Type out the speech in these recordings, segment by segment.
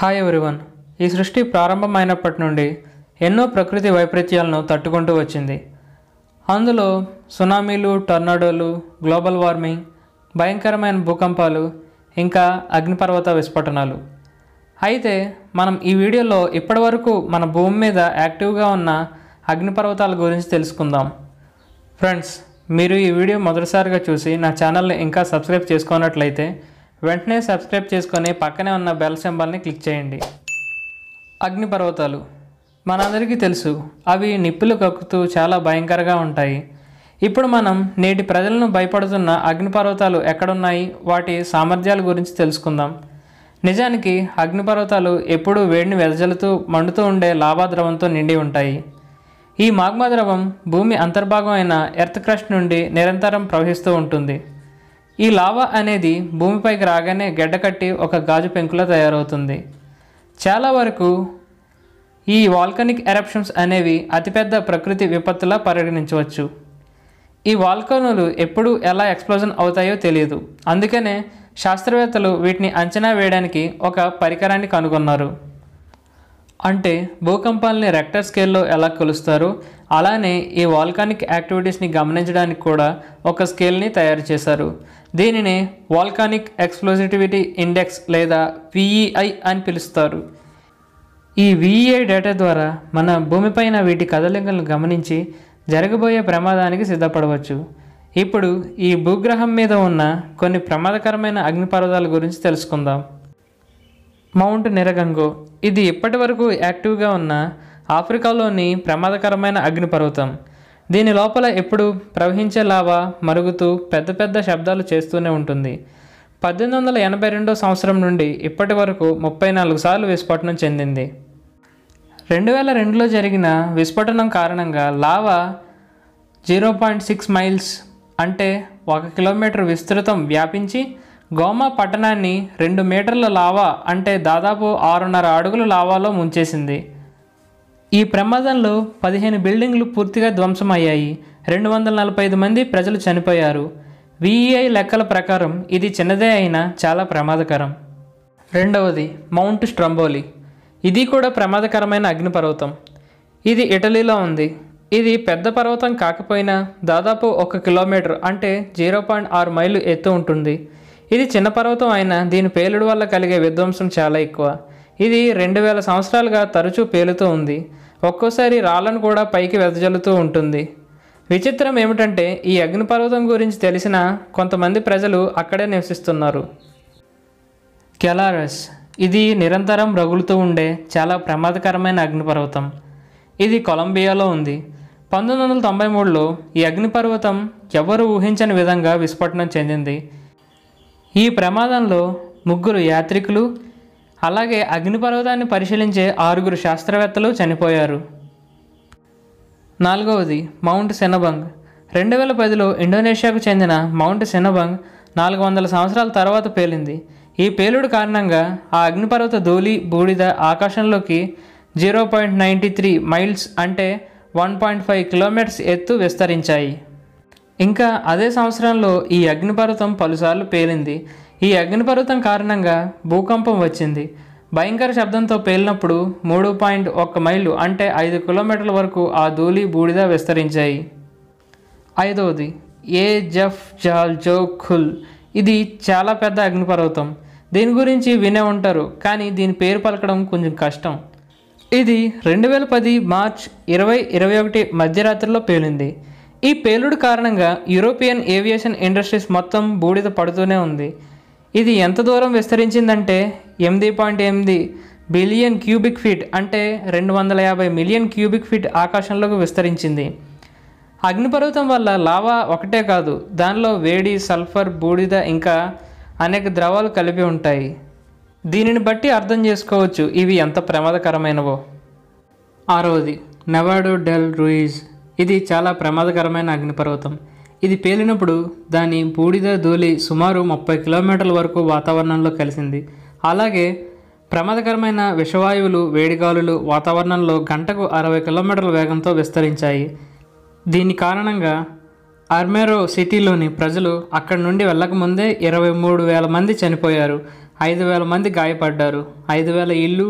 hi everyone ఈ సృష్టి ప్రారంభమైనప్పటి నుండి ఎన్నో ప్రకృతి వైపరీత్యాలను తట్టుకుంటూ వచ్చింది అందులో సునామీలు టర్నాడోలు గ్లోబల్ వార్మింగ్ భయంకరమైన భూకంపాలు ఇంకా అగ్నిపర్వత విస్ఫోటనాలు అయితే మనం ఈ వీడియోలో ఇప్పటివరకు మన భూమి మీద యాక్టివ్గా ఉన్న అగ్నిపర్వతాల గురించి తెలుసుకుందాం ఫ్రెండ్స్ మీరు ఈ వీడియో మొదటిసారిగా చూసి నా ఛానల్ని ఇంకా సబ్స్క్రైబ్ చేసుకున్నట్లయితే వెంటనే సబ్స్క్రైబ్ చేసుకొని పక్కనే ఉన్న బెల్ సింబల్ని క్లిక్ చేయండి అగ్నిపర్వతాలు మనందరికీ తెలుసు అవి నిప్పులు కక్కుతూ చాలా భయంకరంగా ఉంటాయి ఇప్పుడు మనం నేటి ప్రజలను భయపడుతున్న అగ్నిపర్వతాలు ఎక్కడున్నాయి వాటి సామర్థ్యాల గురించి తెలుసుకుందాం నిజానికి అగ్నిపర్వతాలు ఎప్పుడూ వేడిని వెదజలుతూ మండుతూ ఉండే లాభాద్రవంతో ద్రవంతో నిండి ఉంటాయి ఈ మాగ్మాద్రవం ద్రవం భూమి అంతర్భాగం అయిన ఎర్త్ క్రష్ నుండి నిరంతరం ప్రవహిస్తూ ఉంటుంది ఈ లావా అనేది భూమిపైకి రాగానే గడ్డకట్టి ఒక గాజు పెంకులా తయారవుతుంది చాలా వరకు ఈ వాల్కనిక్ ఎరప్షన్స్ అనేవి అతిపెద్ద ప్రకృతి విపత్తులా పరిగణించవచ్చు ఈ వాల్కనులు ఎప్పుడు ఎలా ఎక్స్ప్లోజన్ అవుతాయో తెలియదు అందుకనే శాస్త్రవేత్తలు వీటిని అంచనా వేయడానికి ఒక పరికరాన్ని కనుగొన్నారు అంటే భూకంపాలని రెక్టర్ స్కేల్లో ఎలా కొలుస్తారు అలానే ఈ వాల్కానిక్ యాక్టివిటీస్ని గమనించడానికి కూడా ఒక స్కేల్ని తయారు చేశారు దీనిని వాల్కానిక్ ఎక్స్ప్లోజిటివిటీ ఇండెక్స్ లేదా విఈఐ e అని పిలుస్తారు ఈ విఈఐ e డేటా ద్వారా మన భూమిపైన వీటి కదలికలను గమనించి జరగబోయే ప్రమాదానికి సిద్ధపడవచ్చు ఇప్పుడు ఈ భూగ్రహం మీద ఉన్న కొన్ని ప్రమాదకరమైన అగ్నిపర్వతాల గురించి తెలుసుకుందాం మౌంట్ నిరగంగో ఇది ఇప్పటి వరకు యాక్టివ్గా ఉన్న ఆఫ్రికాలోని ప్రమాదకరమైన అగ్నిపర్వతం దీని లోపల ఎప్పుడు ప్రవహించే లావా మరుగుతూ పెద్ద పెద్ద శబ్దాలు చేస్తూనే ఉంటుంది పద్దెనిమిది వందల ఎనభై రెండో సంవత్సరం నుండి ఇప్పటి వరకు ముప్పై నాలుగు సార్లు విస్ఫోటనం చెందింది రెండు వేల రెండులో జరిగిన విస్ఫోటనం కారణంగా lava zero point six miles అంటే ఒక కిలోమీటర్ విస్తృతం వ్యాపించి గోమా పట్టణాన్ని రెండు మీటర్ల లావా అంటే దాదాపు ఆరున్నర అడుగుల లావాలో ముంచేసింది ఈ ప్రమాదంలో పదిహేను బిల్డింగ్లు పూర్తిగా ధ్వంసమయ్యాయి రెండు వందల నలభై ఐదు మంది ప్రజలు చనిపోయారు విఈఐ లెక్కల ప్రకారం ఇది చిన్నదే అయినా చాలా ప్రమాదకరం రెండవది మౌంట్ స్ట్రంబోలి ఇది కూడా ప్రమాదకరమైన అగ్నిపర్వతం ఇది ఇటలీలో ఉంది ఇది పెద్ద పర్వతం కాకపోయినా దాదాపు ఒక కిలోమీటర్ అంటే జీరో పాయింట్ ఆరు మైళ్ళు ఎత్తు ఉంటుంది ఇది చిన్న పర్వతం అయినా దీని పేలుడు వల్ల కలిగే విధ్వంసం చాలా ఎక్కువ ఇది రెండు వేల సంవత్సరాలుగా తరచూ పేలుతూ ఉంది ఒక్కోసారి రాళ్లను కూడా పైకి వెదజల్లుతూ ఉంటుంది విచిత్రం ఏమిటంటే ఈ అగ్నిపర్వతం గురించి తెలిసిన కొంతమంది ప్రజలు అక్కడే నివసిస్తున్నారు కెలారస్ ఇది నిరంతరం రగులుతూ ఉండే చాలా ప్రమాదకరమైన అగ్నిపర్వతం ఇది కొలంబియాలో ఉంది పంతొమ్మిది వందల తొంభై మూడులో ఈ అగ్నిపర్వతం ఎవరు ఊహించని విధంగా విస్ఫోటనం చెందింది ఈ ప్రమాదంలో ముగ్గురు యాత్రికులు అలాగే అగ్నిపర్వతాన్ని పరిశీలించే ఆరుగురు శాస్త్రవేత్తలు చనిపోయారు నాలుగవది మౌంట్ సెనబంగ్ రెండు వేల పదిలో ఇండోనేషియాకు చెందిన మౌంట్ సెనబంగ్ నాలుగు వందల సంవత్సరాల తర్వాత పేలింది ఈ పేలుడు కారణంగా ఆ అగ్నిపర్వత ధూళి బూడిద ఆకాశంలోకి zero point ninety three miles అంటే వన్ పాయింట్ ఫైవ్ కిలోమీటర్స్ ఎత్తు విస్తరించాయి ఇంకా అదే సంవత్సరంలో ఈ అగ్నిపర్వతం పలుసార్లు పేలింది ఈ అగ్నిపర్వతం కారణంగా భూకంపం వచ్చింది భయంకర శబ్దంతో పేలినప్పుడు మూడు పాయింట్ ఒక్క మైలు అంటే ఐదు కిలోమీటర్ల వరకు ఆ ధూళి బూడిద విస్తరించాయి ఐదవది ఏ జఫ్ జాల్ జో ఖుల్ ఇది చాలా పెద్ద అగ్నిపర్వతం దీని గురించి వినే ఉంటారు కానీ దీని పేరు పలకడం కొంచెం కష్టం ఇది రెండు వేల పది మార్చ్ ఇరవై ఇరవై ఒకటి మధ్యరాత్రిలో పేలింది ఈ పేలుడు కారణంగా యూరోపియన్ ఏవియేషన్ ఇండస్ట్రీస్ మొత్తం బూడిద పడుతూనే ఉంది ఇది ఎంత దూరం విస్తరించిందంటే ఎనిమిది పాయింట్ ఎనిమిది బిలియన్ క్యూబిక్ ఫీట్ అంటే రెండు వందల యాభై మిలియన్ క్యూబిక్ ఫీట్ ఆకాశంలోకి విస్తరించింది అగ్నిపర్వతం వల్ల లావా ఒకటే కాదు దానిలో వేడి సల్ఫర్ బూడిద ఇంకా అనేక ద్రవాలు కలిపి ఉంటాయి దీనిని బట్టి అర్థం చేసుకోవచ్చు ఇవి ఎంత ప్రమాదకరమైనవో ఆరవది నెవాడో డెల్ రూయిజ్ ఇది చాలా ప్రమాదకరమైన అగ్నిపర్వతం ఇది పేలినప్పుడు దాని బూడిద ధూళి సుమారు ముప్పై కిలోమీటర్ల వరకు వాతావరణంలో కలిసింది అలాగే ప్రమాదకరమైన విషవాయువులు వేడిగాలులు వాతావరణంలో గంటకు అరవై కిలోమీటర్ల వేగంతో విస్తరించాయి దీని కారణంగా అర్మేరో సిటీలోని ప్రజలు అక్కడి నుండి వెళ్ళకముందే ఇరవై మూడు వేల మంది చనిపోయారు ఐదు వేల మంది గాయపడ్డారు ఐదు వేల ఇళ్ళు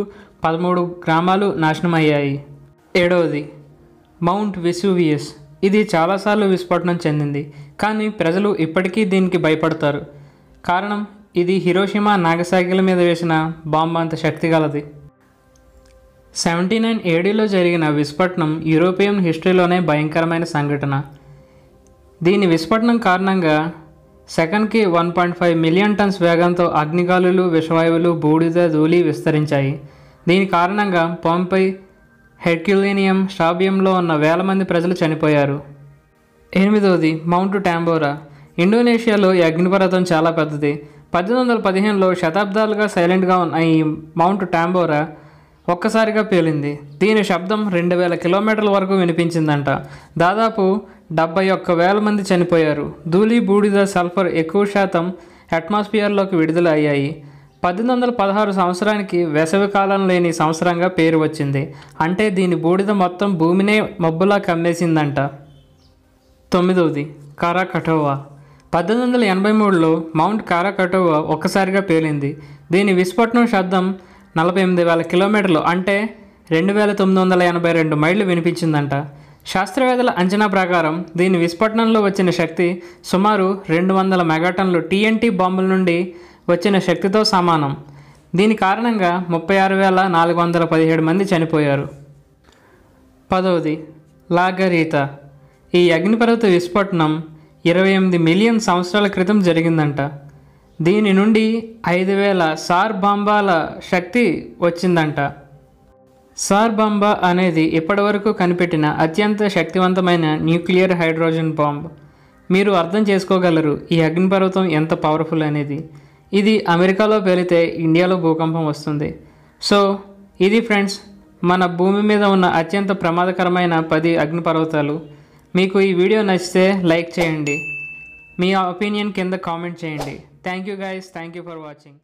పదమూడు గ్రామాలు నాశనమయ్యాయి ఏడవది మౌంట్ వెసూవియస్ ఇది చాలాసార్లు విస్ఫోటనం చెందింది కానీ ప్రజలు ఇప్పటికీ దీనికి భయపడతారు కారణం ఇది హిరోషిమా నాగసాగిల మీద వేసిన బాంబు అంత శక్తి గలది సెవెంటీ నైన్ ఏడీలో జరిగిన విస్ఫోటనం యూరోపియన్ హిస్టరీలోనే భయంకరమైన సంఘటన దీని విస్ఫోటనం కారణంగా సెకండ్కి one point five million tons వేగంతో అగ్నిగాలులు విషవాయువులు బూడిద ధూళి విస్తరించాయి దీని కారణంగా పాంపై హెడ్క్యులేనియం స్ట్రాబియంలో ఉన్న వేల మంది ప్రజలు చనిపోయారు ఎనిమిదవది మౌంట్ టాంబోరా ఇండోనేషియాలో ఈ అగ్నిపర్వతం చాలా పెద్దది పద్దెనిమిది వందల పదిహేనులో శతాబ్దాలుగా సైలెంట్గా ఉన్న ఈ మౌంట్ టాంబోరా ఒక్కసారిగా పేలింది దీని శబ్దం రెండు వేల కిలోమీటర్ల వరకు వినిపించిందంట దాదాపు డెబ్బై ఒక్క వేల మంది చనిపోయారు ధూళి బూడిద సల్ఫర్ ఎక్కువ శాతం అట్మాస్ఫియర్లోకి విడుదల అయ్యాయి పద్దెనిమిది వందల పదహారు సంవత్సరానికి వేసవికాలం లేని సంవత్సరంగా పేరు వచ్చింది అంటే దీని బూడిద మొత్తం భూమినే మబ్బులా కమ్మేసిందంట తొమ్మిదవది కారాకటోవా పద్దెనిమిది వందల ఎనభై మూడులో మౌంట్ కారాకటోవా ఒక్కసారిగా పేలింది దీని విస్ఫోటనం శబ్దం నలభై ఎనిమిది వేల కిలోమీటర్లు అంటే రెండు వేల తొమ్మిది వందల ఎనభై రెండు మైళ్ళు వినిపించిందంట శాస్త్రవేత్తల అంచనా ప్రకారం దీని విస్ఫోటనంలో వచ్చిన శక్తి సుమారు రెండు వందల మెగాటన్లు టీఎన్టీ బాంబుల నుండి వచ్చిన శక్తితో సమానం దీని కారణంగా ముప్పై ఆరు వేల నాలుగు వందల పదిహేడు మంది చనిపోయారు పదవది లాగరీత ఈ అగ్నిపర్వత విస్ఫోటనం ఇరవై ఎనిమిది మిలియన్ సంవత్సరాల క్రితం జరిగిందంట దీని నుండి ఐదు వేల సార్ బాంబాల శక్తి వచ్చిందంట సార్ బాంబా అనేది ఇప్పటివరకు కనిపెట్టిన అత్యంత శక్తివంతమైన న్యూక్లియర్ హైడ్రోజన్ బాంబ్ మీరు అర్థం చేసుకోగలరు ఈ అగ్నిపర్వతం ఎంత పవర్ఫుల్ అనేది ఇది అమెరికాలో పేలితే ఇండియాలో భూకంపం వస్తుంది సో ఇది ఫ్రెండ్స్ మన భూమి మీద ఉన్న అత్యంత ప్రమాదకరమైన పది అగ్నిపర్వతాలు మీకు ఈ వీడియో నచ్చితే లైక్ చేయండి మీ ఒపీనియన్ కింద కామెంట్ చేయండి thank you guys thank you for watching